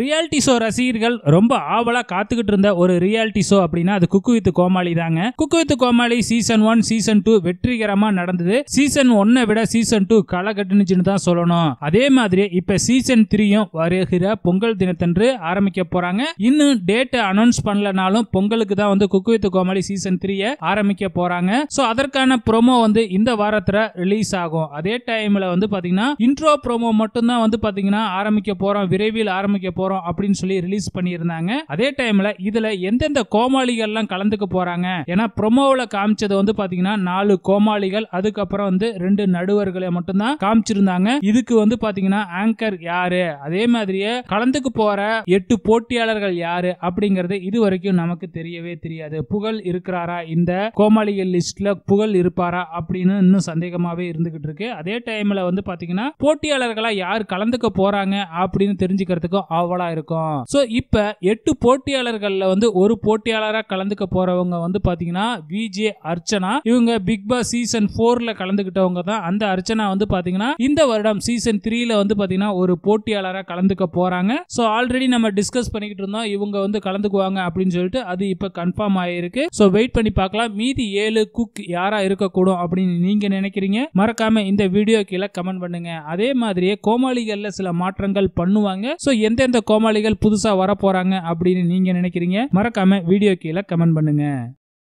reality show ரசிகர்கள் ரொம்ப ஆவலா காத்துக்கிட்டு இருந்த ஒரு ரியாலிட்டி ஷோ அப்படின்னா அது குக்கு வித் கோமாளி தாங்க cook with Comali season one season two வெற்றிகரமா நடந்தது சீசன் ஒன்னை விட சீசன் டூ களை கட்டுனுச்சுன்னு தான் சொல்லணும் அதே மாதிரி இப்ப சீசன் த்ரீயும் வருகிற பொங்கல் தினத்தன்று ஆரம்பிக்க போறாங்க இன்னும் டேட்டை அனௌன்ஸ் பண்ணலனாலும் பொங்கலுக்கு தான் வந்து குக்கு வித் கோமாளி சீசன் த்ரீய ஆரம்பிக்க போறாங்க ஸோ அதற்கான ப்ரோமோ வந்து இந்த வாரத்துல ரிலீஸ் ஆகும் அதே டைம்ல வந்து பாத்தீங்கன்னா இன்ட்ரோ ப்ரோமோ மட்டும் தான் வந்து பாத்தீங்கன்னா ஆரம்பிக்க போறோம் விரைவில் ஆரம்பிக்க போறோம் போறோம் அப்படின்னு சொல்லி ரிலீஸ் பண்ணியிருந்தாங்க அதே டைமில் இதில் எந்தெந்த கோமாளிகள்லாம் கலந்துக்க போகிறாங்க ஏன்னா ப்ரொமோவில் காமிச்சது வந்து பாத்தீங்கன்னா நாலு கோமாளிகள் அதுக்கப்புறம் வந்து ரெண்டு நடுவர்களை மட்டும்தான் காமிச்சிருந்தாங்க இதுக்கு வந்து பாத்தீங்கன்னா ஆங்கர் யாரு அதே மாதிரியே கலந்துக்கு போகிற எட்டு போட்டியாளர்கள் யாரு அப்படிங்கிறது இது வரைக்கும் நமக்கு தெரியவே தெரியாது புகழ் இருக்கிறாரா இந்த கோமாளிகள் லிஸ்ட்ல புகழ் இருப்பாரா அப்படின்னு இன்னும் சந்தேகமாவே இருந்துகிட்டு இருக்கு அதே டைம்ல வந்து பாத்தீங்கன்னா போட்டியாளர்களா யார் கலந்துக்க போறாங்க அப்படின்னு தெரிஞ்சுக்கிறதுக்கும் அவ்வளவு சவாலாக இருக்கும் ஸோ இப்போ எட்டு போட்டியாளர்களில் வந்து ஒரு போட்டியாளராக கலந்துக்க போகிறவங்க வந்து பார்த்தீங்கன்னா விஜே அர்ச்சனா இவங்க பிக் பாஸ் சீசன் ஃபோரில் கலந்துக்கிட்டவங்க தான் அந்த அர்ச்சனா வந்து பார்த்தீங்கன்னா இந்த வருடம் சீசன் த்ரீல வந்து பார்த்தீங்கன்னா ஒரு போட்டியாளராக கலந்துக்க போகிறாங்க ஸோ ஆல்ரெடி நம்ம டிஸ்கஸ் பண்ணிக்கிட்டு இருந்தோம் இவங்க வந்து கலந்துக்குவாங்க அப்படின்னு சொல்லிட்டு அது இப்போ கன்ஃபார்ம் ஆகிருக்கு ஸோ வெயிட் பண்ணி பார்க்கலாம் மீதி ஏழு குக் யாராக இருக்கக்கூடும் அப்படின்னு நீங்கள் நினைக்கிறீங்க மறக்காம இந்த வீடியோ கீழே கமெண்ட் பண்ணுங்க அதே மாதிரியே கோமாளிகளில் சில மாற்றங்கள் பண்ணுவாங்க ஸோ எந்தெந்த கோமாளிகள் புதுசாக வரப்போகிறாங்க அப்படின்னு நீங்கள் நினைக்கிறீங்க மறக்காமல் வீடியோ கீழே கமெண்ட் பண்ணுங்கள்